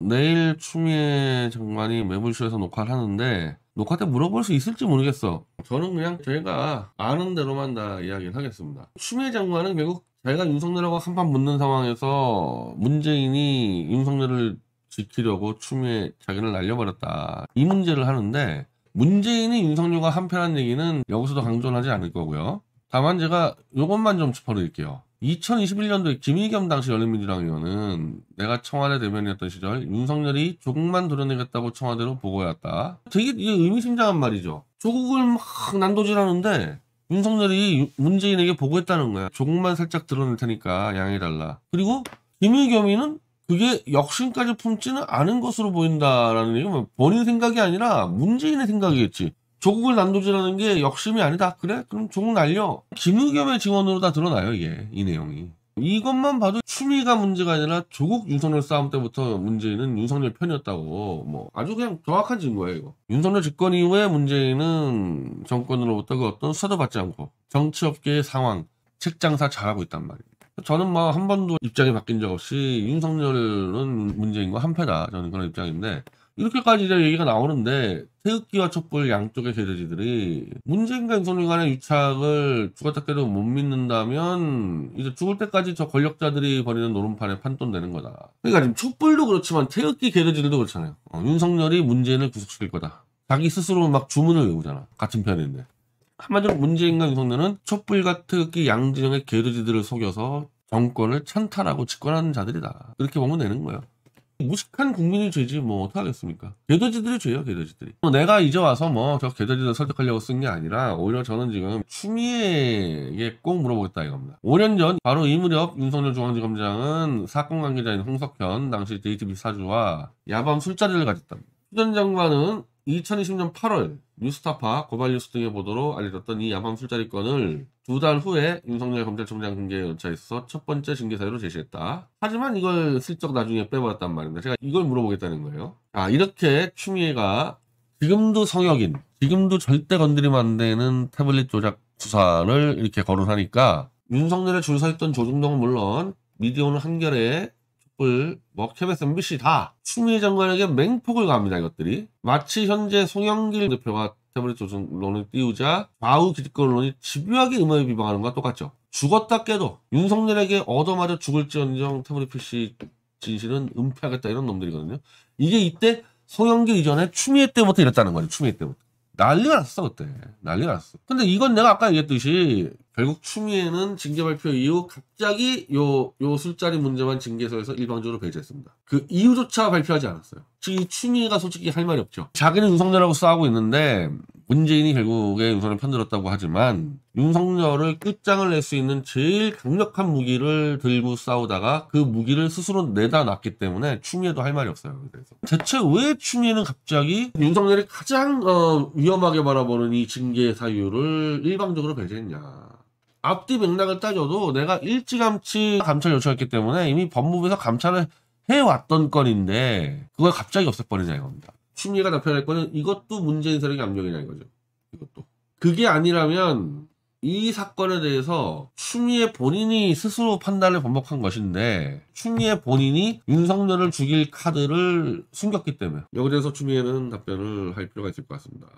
내일 추미애 장관이 매물쇼에서 녹화를 하는데 녹화 때 물어볼 수 있을지 모르겠어. 저는 그냥 저희가 아는 대로만 다 이야기를 하겠습니다. 추미애 장관은 결국 자기가 윤석열하고 한판 붙는 상황에서 문재인이 윤석열을 지키려고 추미애 자기를 날려버렸다. 이 문제를 하는데 문재인이 윤석열과 한편한 얘기는 여기서도 강조는 하지 않을 거고요. 다만 제가 이것만 좀 짚어드릴게요. 2021년도에 김의겸 당시 열린민주당 의원은 내가 청와대 대변이었던 시절 윤석열이 조국만 드러내겠다고 청와대로 보고해왔다. 되게 이게 의미심장한 말이죠. 조국을 막 난도질하는데 윤석열이 문재인에게 보고했다는 거야. 조국만 살짝 드러낼 테니까 양해달라. 그리고 김의겸이는 그게 역신까지 품지는 않은 것으로 보인다라는 얘기는 뭐 본인 생각이 아니라 문재인의 생각이겠지. 조국을 난도질하는 게 역심이 아니다. 아, 그래? 그럼 조국 날려. 김우겸의 증언으로 다 드러나요, 이게. 이 내용이. 이것만 봐도 추미가 문제가 아니라 조국 윤석열 싸움 때부터 문재인은 윤석열 편이었다고 뭐 아주 그냥 정확한 증거예요 이거 윤석열 집권 이후에 문재인은 정권으로부터 그 어떤 수사도 받지 않고 정치업계의 상황 책장사 잘하고 있단 말이에요 저는 뭐 한 번도 입장이 바뀐 적 없이 윤석열은 문재인과 한패다 저는 그런 입장인데 이렇게까지 이제 얘기가 나오는데 태극기와 촛불 양쪽의 개대지들이 문재인과 윤석열간의 유착을 죽었다깨도 못 믿는다면 이제 죽을 때까지 저 권력자들이 벌이는 노름판에 판돈되는 거다. 그러니까 지금 촛불도 그렇지만 태극기 개돼지들도 그렇잖아요. 어, 윤석열이 문재인을 구속시킬 거다. 자기 스스로 막 주문을 외우잖아. 같은 편인데. 한마디로 문재인과 윤석열은 촛불과 태극기 양진영의 개돼지들을 속여서 정권을 찬탈하고 집권하는 자들이다. 이렇게 보면 되는 거예요. 무식한 국민이 죄지 뭐 어떡하겠습니까 개돼지들이 죄요 개돼지들이 내가 이제 와서 뭐 저 개돼지들 설득하려고 쓴 게 아니라 오히려 저는 지금 추미애에게 꼭 물어보겠다 이겁니다 5년 전 바로 이 무렵 윤석열 중앙지검장은 사건 관계자인 홍석현 당시 데이트비 사주와 야밤 술자리를 가졌다 휴전 장관은 2020년 8월 뉴스타파, 고발뉴스 등의 보도로 알려졌던 이 야밤 술자리건을 두 달 후에 윤석열 검찰총장 징계 절차에서 첫 번째 징계 사유로 제시했다. 하지만 이걸 슬쩍 나중에 빼버렸단 말입니다. 제가 이걸 물어보겠다는 거예요. 아, 이렇게 추미애가 지금도 성역인, 지금도 절대 건드리면 안 되는 태블릿 조작 수사를 이렇게 거론하니까 윤석열의 줄 서있던 조중동은 물론 미디어는 한결에 촛불, 뭐 KBS, MBC 다 추미애 장관에게 맹폭을 갑니다 이것들이 마치 현재 송영길 대표가 태블릿 조정론을 띄우자 좌우 기득권론이 집요하게 음악에 비방하는 것과 똑같죠. 죽었다 깨도 윤석열에게 얻어맞아 죽을지언정 태블릿 PC 진실은 은폐하겠다 이런 놈들이거든요. 이게 이때 송영길 이전에 추미애 때부터 이랬다는 거죠. 추미애 때부터. 난리가 났어 그때. 난리가 났어. 근데 이건 내가 아까 얘기했듯이 결국 추미애는 징계 발표 이후 갑자기 요, 요 술자리 문제만 징계소에서 일방적으로 배제했습니다. 그 이유조차 발표하지 않았어요. 추미애가 솔직히 할 말이 없죠. 자기는 윤석열하고 싸우고 있는데 문재인이 결국에 윤석열 편들었다고 하지만 윤석열을 끝장을 낼 수 있는 제일 강력한 무기를 들고 싸우다가 그 무기를 스스로 내다 놨기 때문에 추미애도 할 말이 없어요. 그래서 대체 왜 추미애는 갑자기 윤석열이 가장 어, 위험하게 바라보는 이 징계 사유를 일방적으로 배제했냐. 앞뒤 맥락을 따져도 내가 일찌감치 감찰 요청했기 때문에 이미 법무부에서 감찰을 해왔던 건인데 그걸 갑자기 없애버리자 이겁니다. 심리가 나타날 거는 이것도 문재인 세력의 압력이냐 이거죠. 이것도. 그게 아니라면 이 사건에 대해서 추미애 본인이 스스로 판단을 번복한 것인데 추미애 본인이 윤석열을 죽일 카드를 숨겼기 때문에 여기에 대해서 추미애는 답변을 할 필요가 있을 것 같습니다.